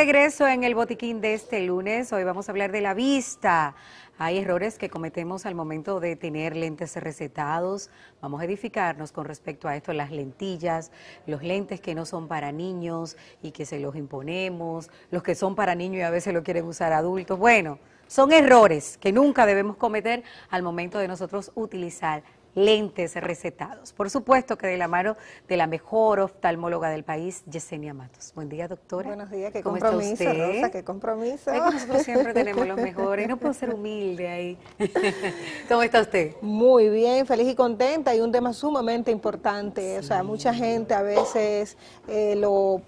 regreso en el botiquín de este lunes. Hoy vamos a hablar de la vista. Hay errores que cometemos al momento de tener lentes recetados. Vamos a edificarnos con respecto a esto, las lentillas, los lentes que no son para niños y que se los imponemos, los que son para niños y a veces lo quieren usar adultos. Bueno, son errores que nunca debemos cometer al momento de nosotros utilizar lentes recetados. Por supuesto que de la mano de la mejor oftalmóloga del país, Yesenia Matos. Buen día, doctora. Buenos días, qué compromiso, Rosa, qué compromiso. nosotros siempre tenemos los mejores, no puedo ser humilde ahí. ¿Cómo está usted? Muy bien, feliz y contenta Hay un tema sumamente importante. O sea, mucha gente a veces eh, lo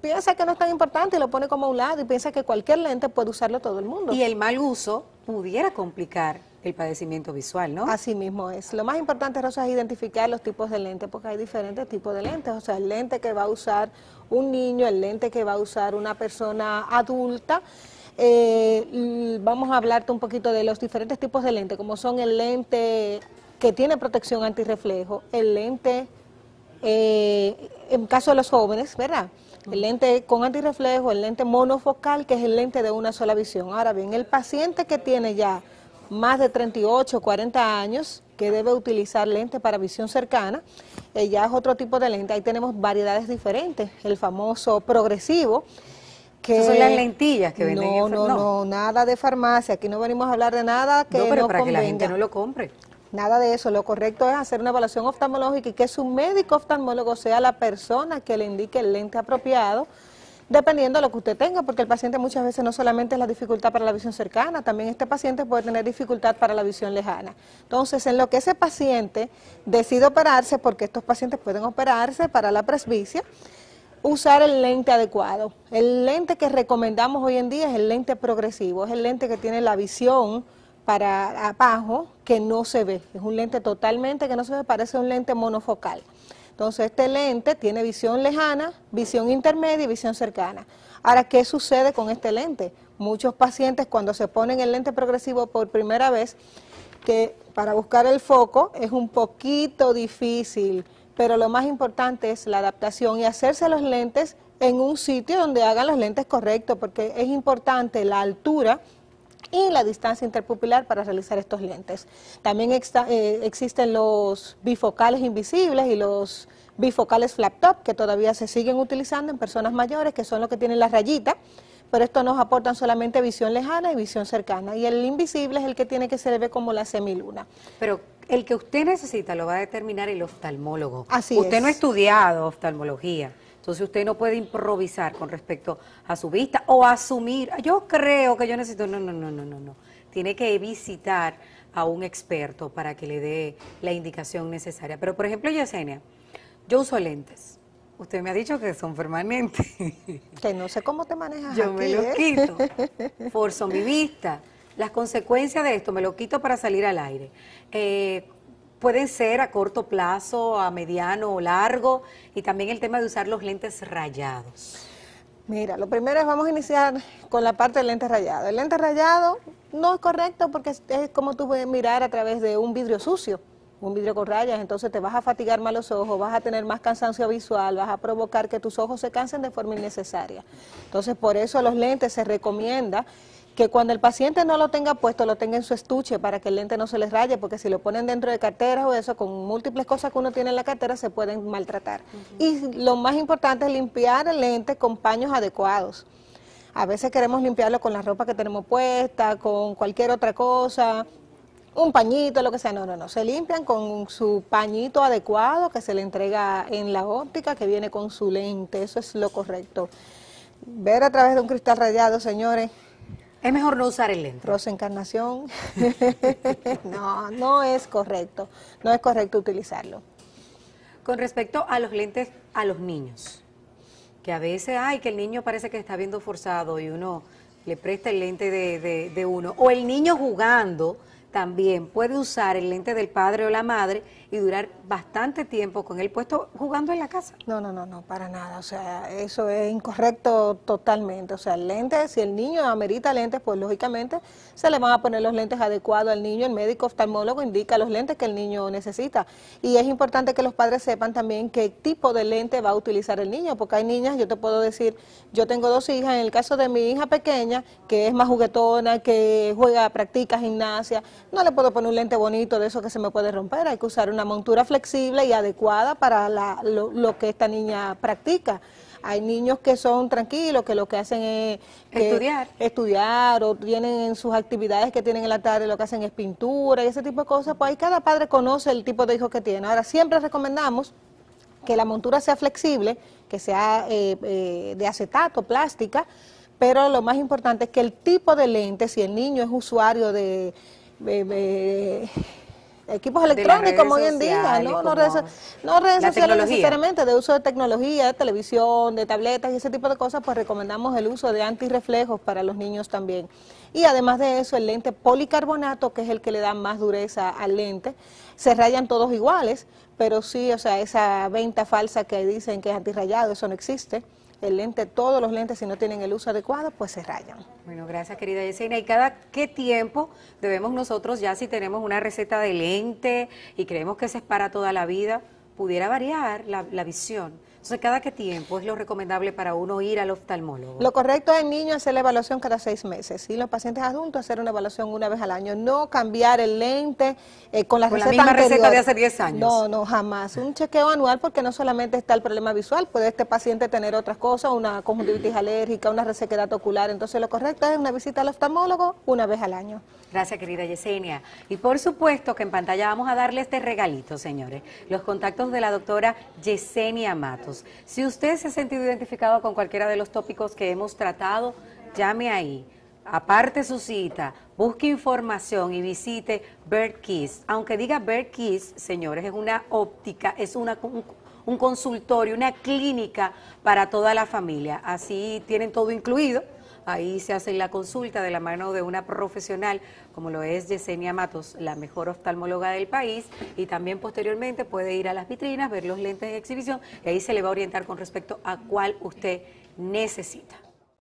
piensa que no es tan importante y lo pone como a un lado y piensa que cualquier lente puede usarlo todo el mundo. Y el mal uso pudiera complicar el padecimiento visual, ¿no? Así mismo es. Lo más importante, Rosa, es identificar los tipos de lentes, porque hay diferentes tipos de lentes. O sea, el lente que va a usar un niño, el lente que va a usar una persona adulta. Eh, vamos a hablarte un poquito de los diferentes tipos de lentes, como son el lente que tiene protección antirreflejo, el lente, eh, en caso de los jóvenes, ¿verdad? El lente con antirreflejo, el lente monofocal, que es el lente de una sola visión. Ahora bien, el paciente que tiene ya más de 38, 40 años que debe utilizar lente para visión cercana. ella eh, ya es otro tipo de lente. Ahí tenemos variedades diferentes. El famoso progresivo. Que son las lentillas que venden no, no, no, nada de farmacia. Aquí no venimos a hablar de nada que no pero para que la gente no lo compre. Nada de eso. Lo correcto es hacer una evaluación oftalmológica y que su médico oftalmólogo sea la persona que le indique el lente apropiado dependiendo de lo que usted tenga, porque el paciente muchas veces no solamente es la dificultad para la visión cercana, también este paciente puede tener dificultad para la visión lejana. Entonces, en lo que ese paciente decide operarse, porque estos pacientes pueden operarse para la presbicia, usar el lente adecuado. El lente que recomendamos hoy en día es el lente progresivo, es el lente que tiene la visión para abajo que no se ve, es un lente totalmente que no se ve, parece un lente monofocal. Entonces, este lente tiene visión lejana, visión intermedia y visión cercana. Ahora, ¿qué sucede con este lente? Muchos pacientes cuando se ponen el lente progresivo por primera vez, que para buscar el foco es un poquito difícil, pero lo más importante es la adaptación y hacerse los lentes en un sitio donde hagan los lentes correctos, porque es importante la altura y la distancia interpupilar para realizar estos lentes. También eh, existen los bifocales invisibles y los bifocales flap top que todavía se siguen utilizando en personas mayores, que son los que tienen las rayitas, pero estos nos aportan solamente visión lejana y visión cercana. Y el invisible es el que tiene que se ve como la semiluna. Pero el que usted necesita lo va a determinar el oftalmólogo. Así usted no ha estudiado oftalmología. Entonces usted no puede improvisar con respecto a su vista o asumir, yo creo que yo necesito, no, no, no, no, no, no. Tiene que visitar a un experto para que le dé la indicación necesaria. Pero por ejemplo, Yesenia, yo uso lentes. Usted me ha dicho que son permanentes. Que no sé cómo te manejas. Yo me los quito. ¿eh? quito. Forzo mi vista. Las consecuencias de esto, me lo quito para salir al aire. Eh, pueden ser a corto plazo, a mediano o largo, y también el tema de usar los lentes rayados. Mira, lo primero es vamos a iniciar con la parte del lente rayado. El lente rayado no es correcto porque es, como tú puedes mirar a través de un vidrio sucio, un vidrio con rayas, entonces te vas a fatigar más los ojos, vas a tener más cansancio visual, vas a provocar que tus ojos se cansen de forma innecesaria. Entonces, por eso a los lentes se recomienda que cuando el paciente no lo tenga puesto, lo tenga en su estuche para que el lente no se les raye, porque si lo ponen dentro de carteras o eso, con múltiples cosas que uno tiene en la cartera, se pueden maltratar. Y lo más importante es limpiar el lente con paños adecuados. A veces queremos limpiarlo con la ropa que tenemos puesta, con cualquier otra cosa, un pañito, lo que sea. No, no, no. Se limpian con su pañito adecuado que se le entrega en la óptica, que viene con su lente. Eso es lo correcto. Ver a través de un cristal rayado, señores, es mejor no usar el lente. Rosa Encarnación. no, no es correcto. No es correcto utilizarlo. Con respecto a los lentes a los niños, que a veces, ay, que el niño parece que está viendo forzado y uno le presta el lente de, de uno, o el niño jugando también puede usar el lente del padre o la madre y durar bastante tiempo con él puesto jugando en la casa. No, no, no, no, para nada. O sea, eso es incorrecto totalmente. O sea, el lente, si el niño amerita lentes, pues lógicamente se le van a poner los lentes adecuados al niño. El médico oftalmólogo indica los lentes que el niño necesita. Y es importante que los padres sepan también qué tipo de lente va a utilizar el niño, porque hay niñas, yo te puedo decir, yo tengo dos hijas, en el caso de mi hija pequeña, que es más juguetona, que juega, practica gimnasia, no le puedo poner un lente bonito de eso que se me puede romper, hay que usar una montura flexible y adecuada para lo, que esta niña practica hay niños que son tranquilos, que lo que hacen es estudiar. estudiar o tienen en sus actividades que tienen en la tarde, lo que hacen es pintura y ese tipo de cosas, pues ahí cada padre conoce el tipo de hijo que tiene. Ahora, siempre recomendamos que la montura sea flexible, que sea eh, eh, de acetato, plástica, pero lo más importante es que el tipo de lente, si el niño es usuario de equipos electrónicos hoy en día, ¿no? redes, sociales necesariamente, de uso de tecnología, de televisión, de tabletas y ese tipo de cosas, pues recomendamos el uso de antirreflejos para los niños también. Y además de eso, el lente policarbonato, que es el que le da más dureza al lente, se rayan todos iguales, pero sí, o sea, esa venta falsa que dicen que es antirrayado, eso no existe el lente, todos los lentes, si no tienen el uso adecuado, pues se rayan. Bueno, gracias querida Yesenia. ¿Y cada qué tiempo debemos nosotros, ya si tenemos una receta de lente y creemos que ese es para toda la vida, pudiera variar la, la visión? Entonces, ¿cada qué tiempo es lo recomendable para uno ir al oftalmólogo? Lo correcto en niños hacer la evaluación cada seis meses y los pacientes adultos hacer una evaluación una vez al año. No cambiar el lente eh, con la con la misma receta de hace 10 años. No, no, jamás. Un chequeo anual porque no solamente está el problema visual, puede este paciente tener otras cosas, una conjuntivitis alérgica, una resequedad ocular. Entonces, lo correcto es una visita al oftalmólogo una vez al año. Gracias, querida Yesenia. Y por supuesto que en pantalla vamos a darle este regalito, señores. Los contactos de la doctora Yesenia Matos. Si usted se ha sentido identificado con cualquiera de los tópicos que hemos tratado, llame ahí. Aparte su cita, busque información y visite Bird Kiss. Aunque diga Bird Kiss, señores, es una óptica, es una, un consultorio, una clínica para toda la familia. Así tienen todo incluido Ahí se hace la consulta de la mano de una profesional, como lo es Yesenia Matos, la mejor oftalmóloga del país, y también posteriormente puede ir a las vitrinas, ver los lentes de exhibición, y ahí se le va a orientar con respecto a cuál usted necesita.